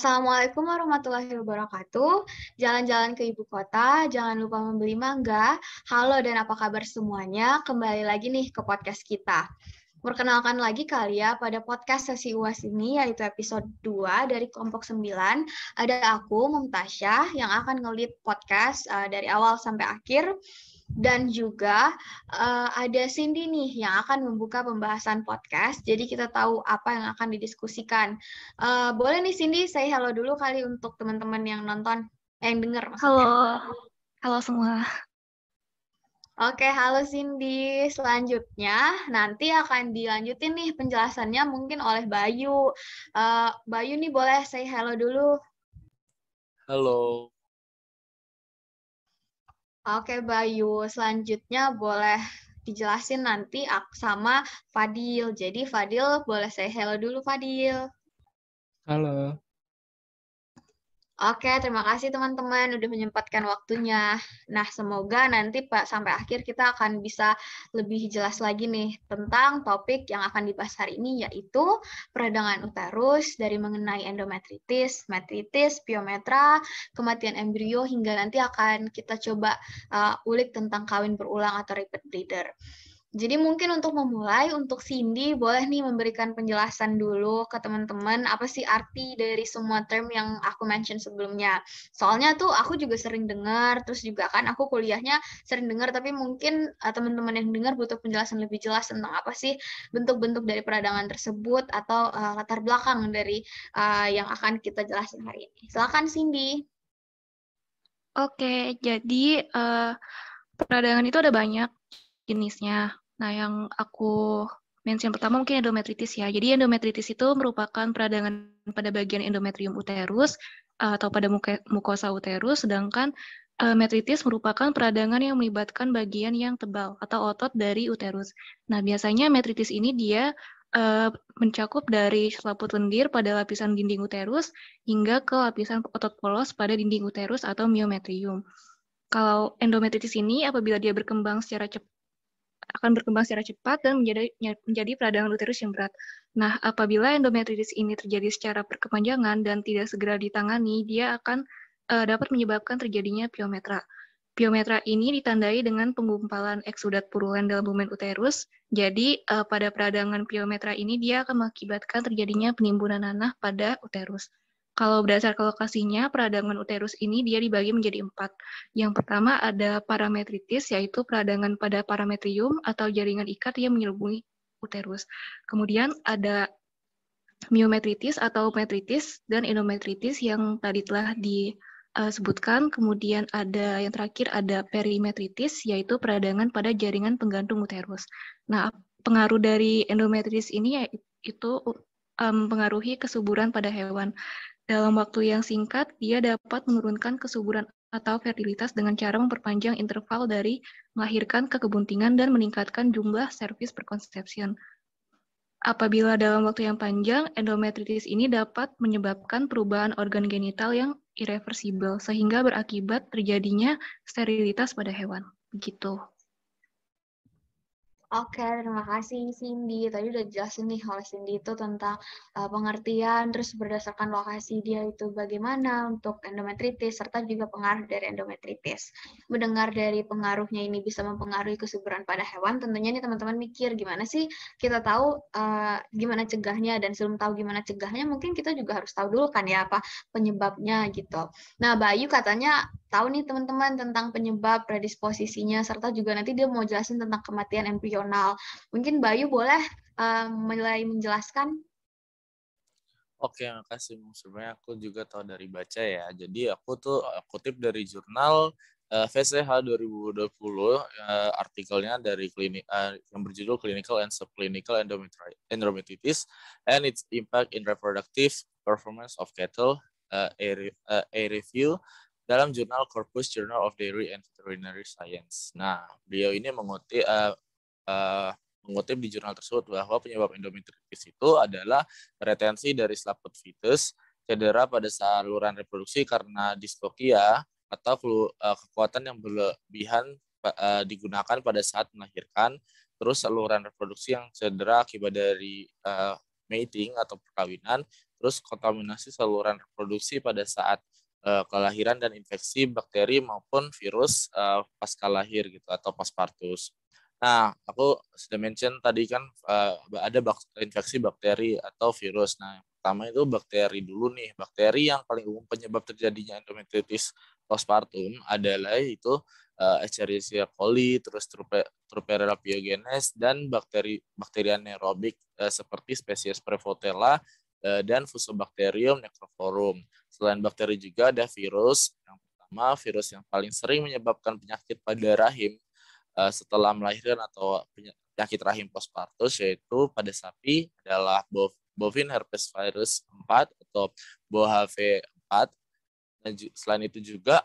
Assalamualaikum warahmatullahi wabarakatuh. Jalan-jalan ke ibu kota, jangan lupa membeli mangga. Halo dan apa kabar semuanya? Kembali lagi nih ke podcast kita. Perkenalkan lagi kali ya pada podcast sesi UAS ini yaitu episode 2 dari kelompok 9 ada aku Mumtasyah yang akan ngelit podcast uh, dari awal sampai akhir dan juga uh, ada Cindy nih yang akan membuka pembahasan podcast. Jadi kita tahu apa yang akan didiskusikan. Uh, boleh nih Cindy, saya halo dulu kali untuk teman-teman yang nonton, eh, yang dengar. Halo, halo semua. Oke, halo Cindy. Selanjutnya nanti akan dilanjutin nih penjelasannya mungkin oleh Bayu. Uh, Bayu nih boleh saya halo dulu. Halo. Oke Bayu, selanjutnya boleh dijelasin nanti sama Fadil. Jadi Fadil boleh saya hello dulu Fadil. Halo. Oke, terima kasih teman-teman udah menyempatkan waktunya. Nah, semoga nanti Pak sampai akhir kita akan bisa lebih jelas lagi nih tentang topik yang akan dibahas hari ini yaitu peradangan uterus dari mengenai endometritis, metritis, piometra, kematian embrio hingga nanti akan kita coba uh, ulik tentang kawin berulang atau repeat breeder. Jadi mungkin untuk memulai, untuk Cindy boleh nih memberikan penjelasan dulu ke teman-teman apa sih arti dari semua term yang aku mention sebelumnya. Soalnya tuh aku juga sering dengar, terus juga kan aku kuliahnya sering dengar, tapi mungkin eh, teman-teman yang dengar butuh penjelasan lebih jelas tentang apa sih bentuk-bentuk dari peradangan tersebut atau uh, latar belakang dari uh, yang akan kita jelasin hari ini. Silakan Cindy. Oke, jadi uh, peradangan itu ada banyak jenisnya. Nah, yang aku mention pertama mungkin endometritis ya. Jadi endometritis itu merupakan peradangan pada bagian endometrium uterus eh, atau pada mukosa uterus, sedangkan eh, metritis merupakan peradangan yang melibatkan bagian yang tebal atau otot dari uterus. Nah, biasanya metritis ini dia eh, mencakup dari selaput lendir pada lapisan dinding uterus hingga ke lapisan otot polos pada dinding uterus atau miometrium. Kalau endometritis ini apabila dia berkembang secara cepat akan berkembang secara cepat dan menjadi, menjadi peradangan uterus yang berat. Nah, apabila endometritis ini terjadi secara berkepanjangan dan tidak segera ditangani, dia akan uh, dapat menyebabkan terjadinya piometra. Piometra ini ditandai dengan penggumpalan eksudat purulen dalam lumen uterus. Jadi, uh, pada peradangan piometra ini dia akan mengakibatkan terjadinya penimbunan nanah pada uterus. Kalau berdasarkan lokasinya, peradangan uterus ini dia dibagi menjadi empat. Yang pertama ada parametritis, yaitu peradangan pada parametrium atau jaringan ikat yang menyelubungi uterus. Kemudian ada miometritis atau metritis dan endometritis yang tadi telah disebutkan. Eh, Kemudian ada yang terakhir ada perimetritis, yaitu peradangan pada jaringan penggantung uterus. Nah, pengaruh dari endometritis ini yaitu um, mempengaruhi kesuburan pada hewan. Dalam waktu yang singkat, dia dapat menurunkan kesuburan atau fertilitas dengan cara memperpanjang interval dari melahirkan ke kebuntingan dan meningkatkan jumlah servis per Apabila dalam waktu yang panjang, endometritis ini dapat menyebabkan perubahan organ genital yang irreversible, sehingga berakibat terjadinya sterilitas pada hewan. Begitu. Oke, terima kasih Cindy. Tadi udah jelasin nih oleh Cindy itu tentang uh, pengertian, terus berdasarkan lokasi dia itu bagaimana untuk endometritis, serta juga pengaruh dari endometritis. Mendengar dari pengaruhnya ini bisa mempengaruhi kesuburan pada hewan, tentunya nih teman-teman mikir gimana sih kita tahu uh, gimana cegahnya, dan sebelum tahu gimana cegahnya mungkin kita juga harus tahu dulu kan ya apa penyebabnya gitu. Nah, Bayu katanya tahu nih teman-teman tentang penyebab predisposisinya, serta juga nanti dia mau jelasin tentang kematian embrio nasional. Mungkin Bayu boleh uh, mulai menjelaskan Oke, makasih. Sebenarnya aku juga tahu dari baca ya. Jadi aku tuh eh, kutip dari jurnal uh, VCH 2020 uh, artikelnya dari klinik uh, yang berjudul Clinical and Subclinical Endometritis and its Impact in Reproductive Performance of Cattle uh, a, uh, a Review dalam jurnal Corpus Journal of Dairy and Veterinary Science. Nah, beliau ini mengutip uh, uh, mengutip di jurnal tersebut bahwa penyebab endometritis itu adalah retensi dari selaput fetus cedera pada saluran reproduksi karena dispokia atau flu, uh, kekuatan yang berlebihan uh, digunakan pada saat melahirkan, terus saluran reproduksi yang cedera akibat dari uh, mating atau perkawinan, terus kontaminasi saluran reproduksi pada saat uh, kelahiran dan infeksi bakteri maupun virus uh, pasca lahir gitu atau paspartus. Nah, aku sudah mention tadi kan uh, ada bak infeksi bakteri atau virus. Nah, yang pertama itu bakteri dulu nih. Bakteri yang paling umum penyebab terjadinya endometritis postpartum adalah itu uh, Escherichia coli, terus Truperella pyogenes dan bakteri bakteri anaerobik uh, eh, seperti spesies Prevotella uh, dan Fusobacterium necrophorum. Selain bakteri juga ada virus. Yang pertama, virus yang paling sering menyebabkan penyakit pada rahim uh, setelah melahirkan atau penyakit rahim postpartus yaitu pada sapi adalah bov bovin herpes virus 4 atau BOHV 4. selain itu juga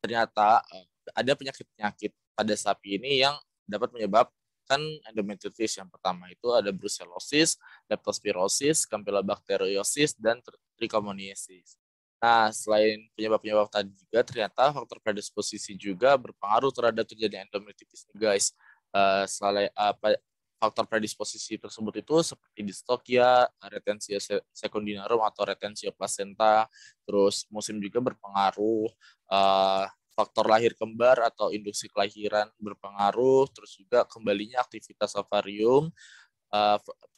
ternyata uh, ada penyakit-penyakit pada sapi ini yang dapat menyebabkan endometritis Yang pertama itu ada brucellosis, leptospirosis, campylobacteriosis, dan trichomoniasis. Nah, selain penyebab-penyebab tadi juga, ternyata faktor predisposisi juga berpengaruh terhadap terjadi endometritis guys. Uh, selain uh, faktor predisposisi tersebut itu seperti distokia, retensi sekundinarum atau retensi placenta, terus musim juga berpengaruh, eh, faktor lahir kembar atau induksi kelahiran berpengaruh, terus juga kembalinya aktivitas ovarium,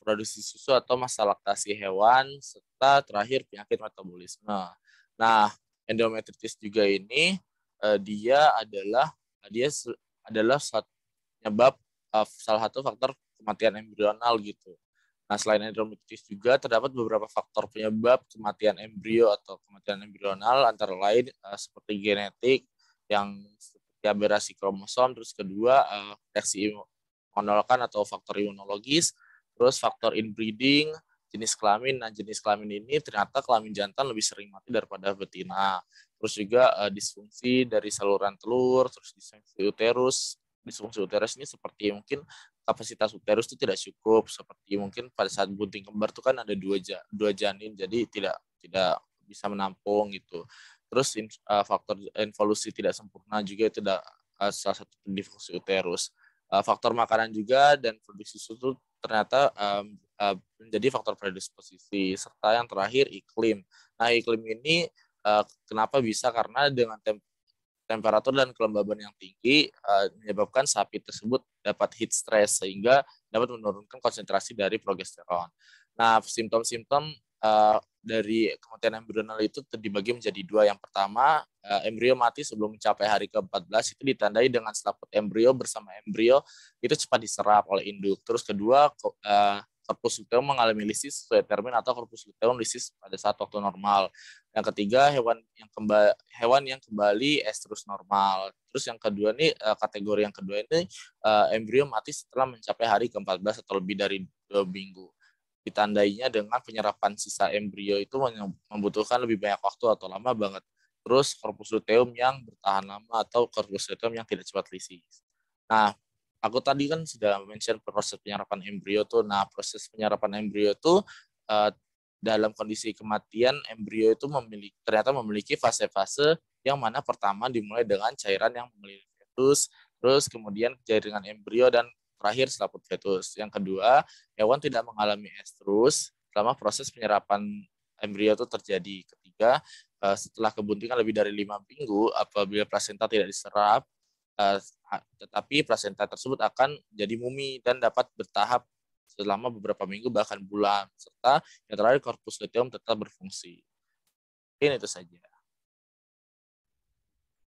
produksi susu atau masalah laktasi hewan, serta terakhir penyakit metabolisme. Nah, endometritis juga ini uh, dia adalah dia adalah satu penyebab uh, salah satu faktor kematian embrional gitu. Nah, selain endometritis juga terdapat beberapa faktor penyebab kematian embrio atau kematian embrional antara lain uh, seperti genetik yang seperti aberasi kromosom, terus kedua uh, reaksi imunologis atau faktor imunologis, terus faktor inbreeding, jenis kelamin. Nah, jenis kelamin ini ternyata kelamin jantan lebih sering mati daripada betina. Terus juga uh, disfungsi dari saluran telur, terus disfungsi uterus. Disfungsi uterus ini seperti mungkin kapasitas uterus itu tidak cukup, seperti mungkin pada saat bunting kembar itu kan ada dua ja, dua janin, jadi tidak tidak bisa menampung gitu. Terus in, uh, faktor involusi tidak sempurna juga itu tidak eh, salah satu disfungsi uterus. faktor makanan juga dan produksi susu ternyata Eh, menjadi faktor predisposisi serta yang terakhir iklim. Nah, iklim ini eh, kenapa bisa karena dengan tem temperatur dan kelembaban yang tinggi eh, menyebabkan sapi tersebut dapat heat stress sehingga dapat menurunkan konsentrasi dari progesteron. Nah, simptom-simptom dari kematian embrional itu terdibagi menjadi dua. Yang pertama, embrio mati sebelum mencapai hari ke-14 itu ditandai dengan selaput embrio bersama embrio itu cepat diserap oleh induk. Terus kedua, Korpus luteum mengalami lisis sesuai termin atau korpus luteum lisis pada saat waktu normal. Yang ketiga hewan yang kembali hewan yang kembali estrus normal. Terus yang kedua ini eh, kategori yang kedua ini eh, embrio mati setelah mencapai hari ke-14 atau lebih dari dua minggu. Ditandainya dengan penyerapan sisa embrio itu membutuhkan lebih banyak waktu atau lama banget. Terus korpus luteum yang bertahan lama atau korpus luteum yang tidak cepat lisis. Nah, aku tadi kan sudah mention proses penyerapan embrio tuh. Nah, proses penyerapan embrio itu uh, eh, dalam kondisi kematian embrio itu memiliki ternyata memiliki fase-fase yang mana pertama dimulai dengan cairan yang mengelilingi fetus, terus kemudian jaringan embrio dan terakhir selaput fetus. Yang kedua, hewan tidak mengalami estrus selama proses penyerapan embrio itu terjadi. Ketiga, eh, setelah kebuntingan lebih dari lima minggu, apabila plasenta tidak diserap, uh, tetapi placenta tersebut akan jadi mumi dan dapat bertahap selama beberapa minggu bahkan bulan serta yang terakhir korpus luteum tetap berfungsi. ini itu saja.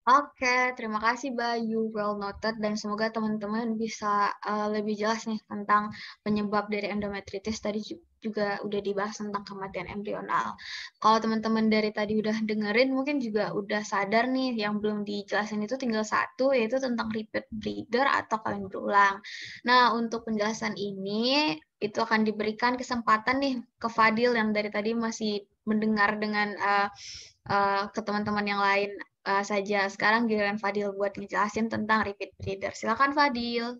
Oke, terima kasih Bayu, well noted, dan semoga teman-teman bisa uh, lebih jelas nih tentang penyebab dari endometritis tadi juga udah dibahas tentang kematian embrional. Kalau teman-teman dari tadi udah dengerin, mungkin juga udah sadar nih yang belum dijelasin itu tinggal satu, yaitu tentang repeat breeder atau kawin berulang. Nah, untuk penjelasan ini, itu akan diberikan kesempatan nih ke Fadil yang dari tadi masih mendengar dengan uh, uh, ke teman-teman yang lain uh, saja. Sekarang giliran Fadil buat ngejelasin tentang repeat breeder. Silakan Fadil.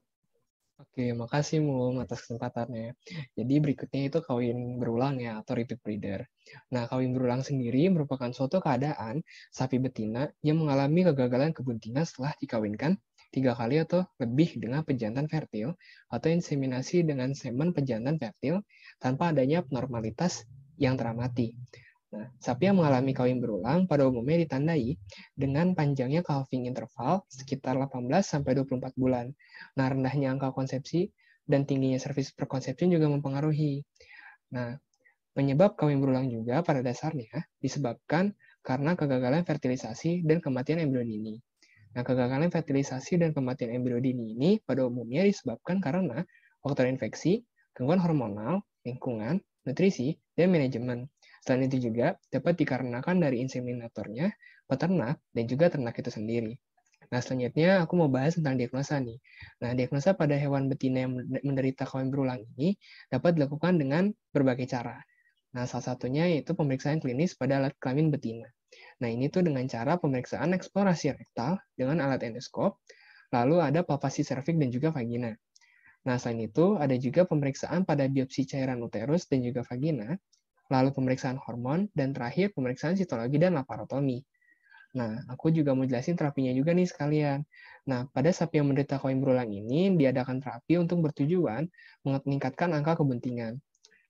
Oke, makasih Mum atas kesempatannya. Jadi berikutnya itu kawin berulang ya, atau repeat breeder. Nah, kawin berulang sendiri merupakan suatu keadaan sapi betina yang mengalami kegagalan kebuntingan setelah dikawinkan tiga kali atau lebih dengan pejantan fertil atau inseminasi dengan semen pejantan fertil tanpa adanya normalitas yang teramati. Nah, sapi yang mengalami kawin berulang pada umumnya ditandai dengan panjangnya calving interval sekitar 18-24 bulan. Nah, rendahnya angka konsepsi dan tingginya servis perkonsepsi juga mempengaruhi. Nah, penyebab kawin berulang juga pada dasarnya disebabkan karena kegagalan fertilisasi dan kematian embrio dini. Nah, kegagalan fertilisasi dan kematian embrio dini ini pada umumnya disebabkan karena faktor infeksi, gangguan hormonal, lingkungan, nutrisi, dan manajemen. Selain itu juga dapat dikarenakan dari inseminatornya, peternak, dan juga ternak itu sendiri. Nah, selanjutnya aku mau bahas tentang diagnosa nih. Nah, diagnosa pada hewan betina yang menderita kawin berulang ini dapat dilakukan dengan berbagai cara. Nah, salah satunya yaitu pemeriksaan klinis pada alat kelamin betina. Nah, ini tuh dengan cara pemeriksaan eksplorasi rektal dengan alat endoskop, lalu ada palpasi serviks dan juga vagina. Nah, selain itu, ada juga pemeriksaan pada biopsi cairan uterus dan juga vagina, lalu pemeriksaan hormon, dan terakhir pemeriksaan sitologi dan laparotomi. Nah, aku juga mau jelasin terapinya juga nih sekalian. Nah, pada sapi yang menderita koin berulang ini, diadakan terapi untuk bertujuan meningkatkan angka kebuntingan.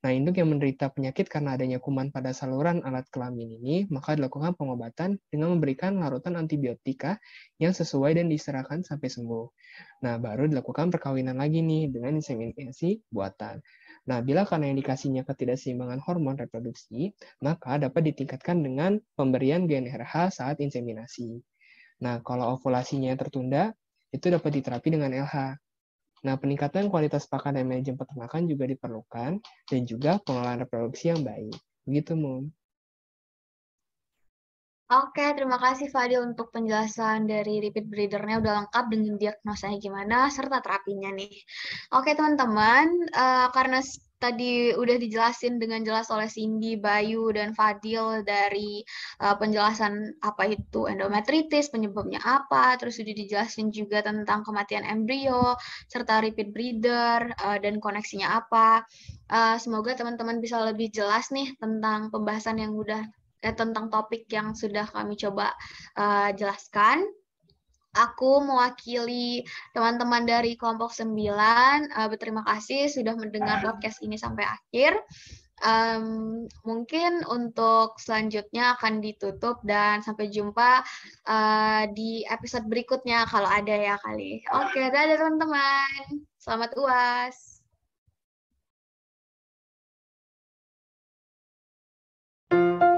Nah, induk yang menderita penyakit karena adanya kuman pada saluran alat kelamin ini, maka dilakukan pengobatan dengan memberikan larutan antibiotika yang sesuai dan diserahkan sampai sembuh. Nah, baru dilakukan perkawinan lagi nih dengan inseminasi buatan. Nah, bila karena indikasinya ketidakseimbangan hormon reproduksi, maka dapat ditingkatkan dengan pemberian GnRH saat inseminasi. Nah, kalau ovulasinya tertunda, itu dapat diterapi dengan LH. Nah, peningkatan kualitas pakan dan manajemen peternakan juga diperlukan, dan juga pengelolaan reproduksi yang baik. Begitu, mom. Oke, terima kasih Fadil untuk penjelasan dari repeat breeder-nya udah lengkap dengan diagnosanya gimana serta terapinya nih. Oke teman-teman, uh, karena tadi udah dijelasin dengan jelas oleh Cindy, Bayu, dan Fadil dari uh, penjelasan apa itu endometritis, penyebabnya apa, terus sudah dijelasin juga tentang kematian embrio, serta repeat breeder, uh, dan koneksinya apa. Uh, semoga teman-teman bisa lebih jelas nih tentang pembahasan yang udah eh, tentang topik yang sudah kami coba uh, jelaskan. Aku mewakili teman-teman dari kelompok 9, uh, eh, berterima kasih sudah mendengar ah. podcast ini sampai akhir. Um, mungkin untuk selanjutnya akan ditutup dan sampai jumpa uh, di episode berikutnya kalau ada ya kali. Oke, okay, dadah teman-teman. Selamat UAS. thank you